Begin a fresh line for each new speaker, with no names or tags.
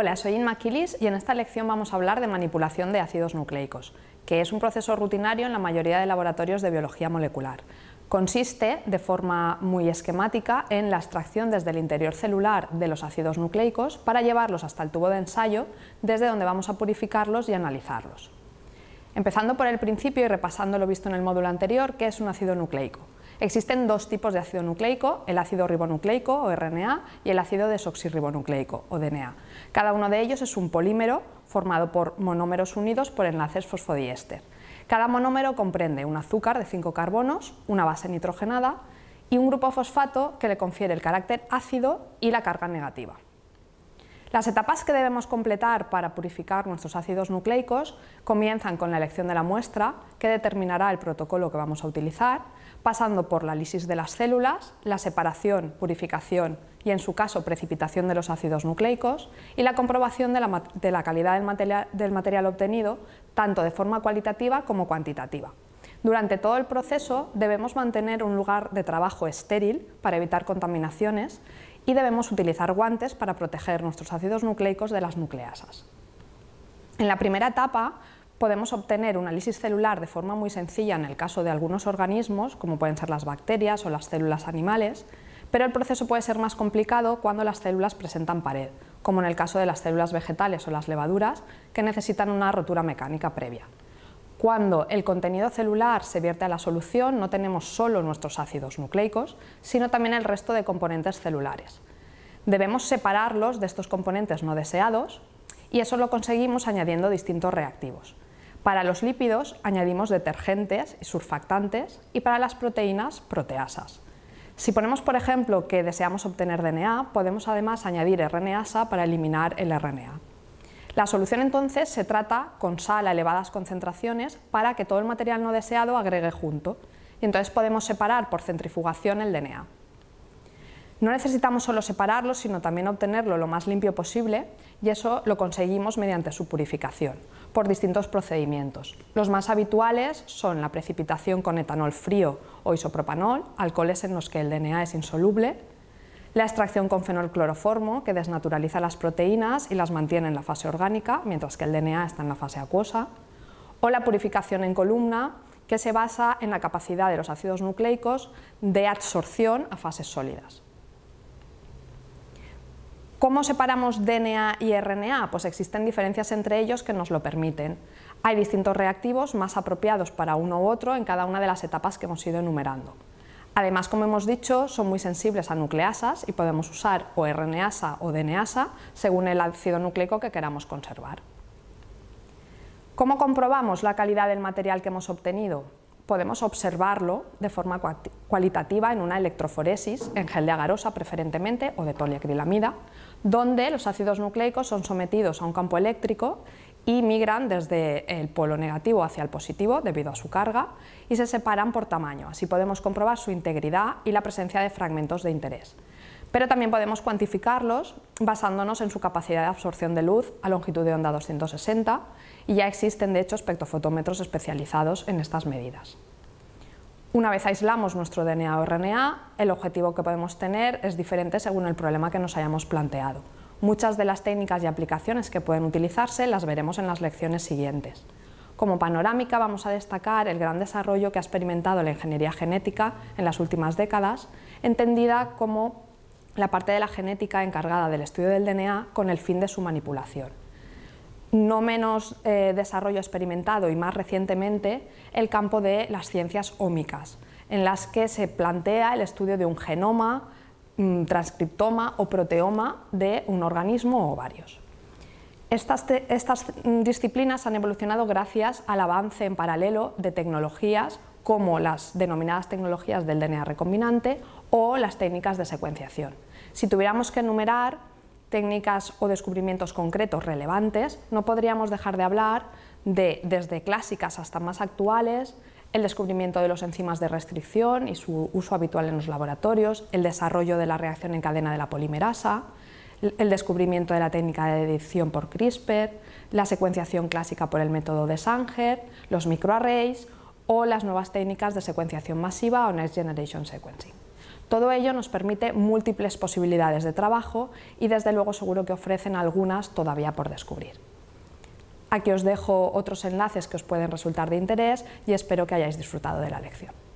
Hola, soy Inma Quilis y en esta lección vamos a hablar de manipulación de ácidos nucleicos, que es un proceso rutinario en la mayoría de laboratorios de biología molecular. Consiste, de forma muy esquemática, en la extracción desde el interior celular de los ácidos nucleicos para llevarlos hasta el tubo de ensayo, desde donde vamos a purificarlos y analizarlos. Empezando por el principio y repasando lo visto en el módulo anterior, ¿qué es un ácido nucleico? Existen dos tipos de ácido nucleico, el ácido ribonucleico o RNA y el ácido desoxirribonucleico o DNA. Cada uno de ellos es un polímero formado por monómeros unidos por enlaces fosfodiéster. Cada monómero comprende un azúcar de 5 carbonos, una base nitrogenada y un grupo fosfato que le confiere el carácter ácido y la carga negativa. Las etapas que debemos completar para purificar nuestros ácidos nucleicos comienzan con la elección de la muestra, que determinará el protocolo que vamos a utilizar, pasando por la lisis de las células, la separación, purificación y, en su caso, precipitación de los ácidos nucleicos y la comprobación de la, calidad del material obtenido, tanto de forma cualitativa como cuantitativa. Durante todo el proceso debemos mantener un lugar de trabajo estéril para evitar contaminaciones y debemos utilizar guantes para proteger nuestros ácidos nucleicos de las nucleasas. En la primera etapa podemos obtener una lisis celular de forma muy sencilla en el caso de algunos organismos, como pueden ser las bacterias o las células animales, pero el proceso puede ser más complicado cuando las células presentan pared, como en el caso de las células vegetales o las levaduras, que necesitan una rotura mecánica previa. Cuando el contenido celular se vierte a la solución, no tenemos solo nuestros ácidos nucleicos, sino también el resto de componentes celulares. Debemos separarlos de estos componentes no deseados y eso lo conseguimos añadiendo distintos reactivos. Para los lípidos añadimos detergentes y surfactantes y para las proteínas proteasas. Si ponemos, por ejemplo, que deseamos obtener DNA, podemos además añadir RNAsa para eliminar el RNA. La solución entonces se trata con sal a elevadas concentraciones para que todo el material no deseado agregue junto y entonces podemos separar por centrifugación el DNA. No necesitamos solo separarlo, sino también obtenerlo lo más limpio posible y eso lo conseguimos mediante su purificación por distintos procedimientos. Los más habituales son la precipitación con etanol frío o isopropanol, alcoholes en los que el DNA es insoluble, la extracción con fenol cloroformo, que desnaturaliza las proteínas y las mantiene en la fase orgánica, mientras que el DNA está en la fase acuosa, o la purificación en columna, que se basa en la capacidad de los ácidos nucleicos de absorción a fases sólidas. ¿Cómo separamos DNA y RNA? Pues existen diferencias entre ellos que nos lo permiten. Hay distintos reactivos más apropiados para uno u otro en cada una de las etapas que hemos ido enumerando. Además, como hemos dicho, son muy sensibles a nucleasas y podemos usar o RNasa o DNasa según el ácido nucleico que queramos conservar. ¿Cómo comprobamos la calidad del material que hemos obtenido? Podemos observarlo de forma cualitativa en una electroforesis, en gel de agarosa preferentemente o de poliacrilamida, donde los ácidos nucleicos son sometidos a un campo eléctrico y migran desde el polo negativo hacia el positivo debido a su carga y se separan por tamaño. Así podemos comprobar su integridad y la presencia de fragmentos de interés. Pero también podemos cuantificarlos basándonos en su capacidad de absorción de luz a longitud de onda 260 y ya existen de hecho espectrofotómetros especializados en estas medidas. Una vez aislamos nuestro DNA o RNA, el objetivo que podemos tener es diferente según el problema que nos hayamos planteado. Muchas de las técnicas y aplicaciones que pueden utilizarse las veremos en las lecciones siguientes. Como panorámica vamos a destacar el gran desarrollo que ha experimentado la ingeniería genética en las últimas décadas, entendida como la parte de la genética encargada del estudio del DNA con el fin de su manipulación. No menos eh, desarrollo experimentado y más recientemente el campo de las ciencias ómicas, en las que se plantea el estudio de un genoma, Mm, transcriptoma o proteoma de un organismo o varios. Estas, estas, mm, disciplinas han evolucionado gracias al avance en paralelo de tecnologías como las denominadas tecnologías del DNA recombinante o las técnicas de secuenciación. Si tuviéramos que enumerar técnicas o descubrimientos concretos relevantes, no podríamos dejar de hablar de desde clásicas hasta más actuales, el descubrimiento de los enzimas de restricción y su uso habitual en los laboratorios, el desarrollo de la reacción en cadena de la polimerasa, el descubrimiento de la técnica de edición por CRISPR, la secuenciación clásica por el método de Sanger, los microarrays o las nuevas técnicas de secuenciación masiva o Next Generation Sequencing. Todo ello nos permite múltiples posibilidades de trabajo y desde luego seguro que ofrecen algunas todavía por descubrir. Aquí os dejo otros enlaces que os pueden resultar de interés y espero que hayáis disfrutado de la lección.